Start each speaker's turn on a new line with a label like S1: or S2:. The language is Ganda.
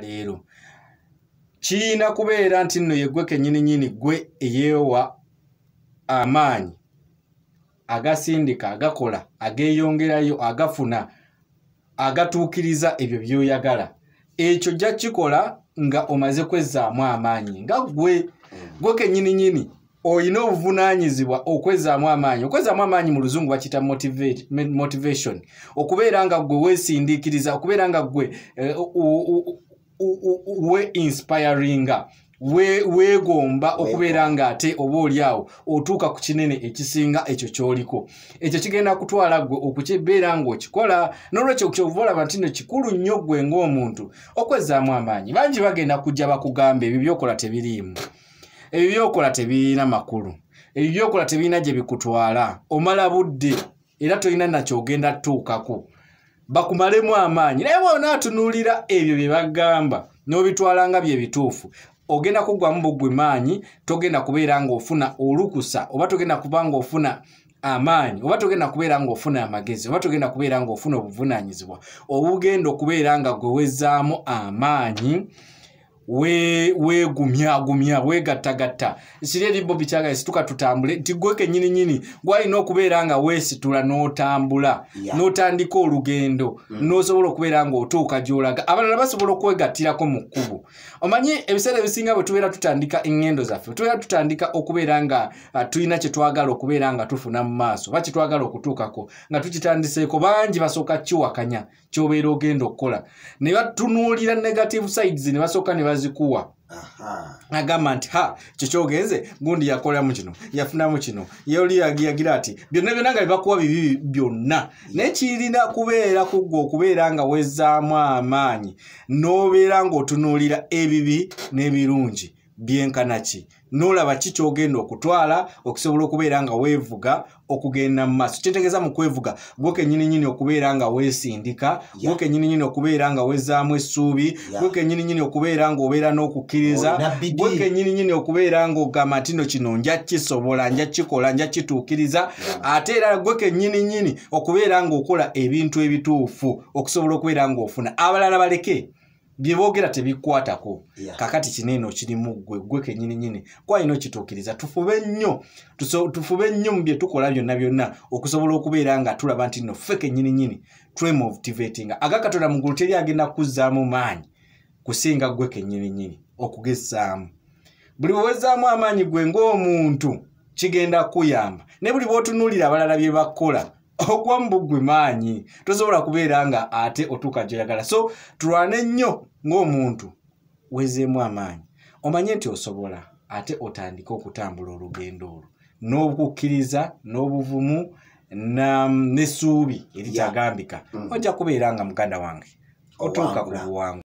S1: leero kiyina kubeera nti nno yeggwe kenyininyini gwe eyeewa amaanyi agasindika agakola ageeyongerayo agafuna agatuukiriza ebyo byoyagala ekyo jja kikola nga omaze kwezzaamu amaanyi nga gwe gwe kenyininyini olina obuvunaanyizibwa okwezzaamu amaanyi okwezzaamu amaanyi mu luzungu bakiyita motivation okubeera nga gwe weesindiikiriza okubeera nga gwe eh, we inspiringa weegomba we okubeera nga ate oba oliawo otuuka ku kinene ekisinga ekyo kyoliko ekyo kigenda kutwala gwe okukibeera ngaokikola nolwekyo kyovaolaba nti no kikulu nnyo gwe ngaomuntu okwezzaamu amaanyi bangi bagenda kujja bakugamba ebyo byokola tebiriimu ebyo byokola tebirina makulu ebyo byokola tebirina gye bikutwala omala budde era tolina nakyo ogenda tutuukako bakumalemu amaanyi naye bonaatunuulira ebyo bye bagamba n'obitwala nga bye bituufu ogenda kugwamu bugwe maanyi togenda kubeera ngaofuna olukusa oba togenda kuba ngaofuna amaanyi oba togenda kubeera ngaofuna amagezi oba togenda kubeera ngaofuna obuvunaanyizibwa obugenda okubeera nga gwewezaamu amaanyi weegumyagumya weegattagatta ekiri eribo bikyaga esituka tutambule ntigweke nyininyini gwalina okubeera nga weesitula n'otambula n'otandika olugendo mm. n'osobola okubeera ngaotuuka gy'olaga abalala basobola okwegattirako mu kkubo omanyi ebiseera ebisinga bwe tubeera tutandika eŋŋendo zaffe tubeera tutandika okubeera nga ah, tulina kye twagala okubeera nga tufuna mu maaso ba kye twagala okutuukako nga tukitandiseeko bangi basooka kiwakanya ky'obeera ogenda okukola ne batunuulira negative sides ne basooka ne nazikuwa agamba nti ha kyokyogenze gundi yakoleramu kino yafunamu kino yoli yagira ati byonna byonna nga bibakuwa bibi byonna nekirina kubeera kugwa okubeera nga wezaamu amaanyi n'obeera ngaotunuulira ebibi n'ebirungi byenkanaki nolaba ki kyogenda okutwala okusobola okubeera nga weevuga okugenda mu maaso kyetegeeza mu kwevuga gwekenyininyini okubeera nga weesindika gwekenyininyini okubeera nga wezaamu essuubi gwekenyininyini okubeera nga obeera n'okukkiriza gwekenyininyini okubeera nga ogamba nti no kino nja kisobola nja kikola nja kituukiriza ate era gwekenyininyini okubeera nga okola ebintu ebituufu okusobola okubeera nga ofuna abalala baleke bye boogera tebikkwatako yeah. kakati kineeno kirimu gwe gwe kenyini nyini kwalina okitukiriza tufube nnyo tufube nnyo mu bye tukola byonna byonna okusobola okubeera nga tulaba nti no ffe kenyini nyini tremotivatinga agakatonda mugulu teri agenda kuzaamu maanyi kusinga gwe kenyini nyini okugezaamu buli bwewezaamu amaanyi gwe ng'omuntu kigenda kuyamba ne buli bwotunuulira abalala bye bakkola ogwa mubugwe maanyi tosobola kubeera nga ate otuuka gyoyagala so tulwane nnyo ngaomuntu wezeemu amaanyi omanye nti osobola ate otandike okutambula olugendo olwo n'okukkiriza n'obuvumu nesuubi eritagambika mm. ojja kubeera nga muganda wange otuuka ku buwangu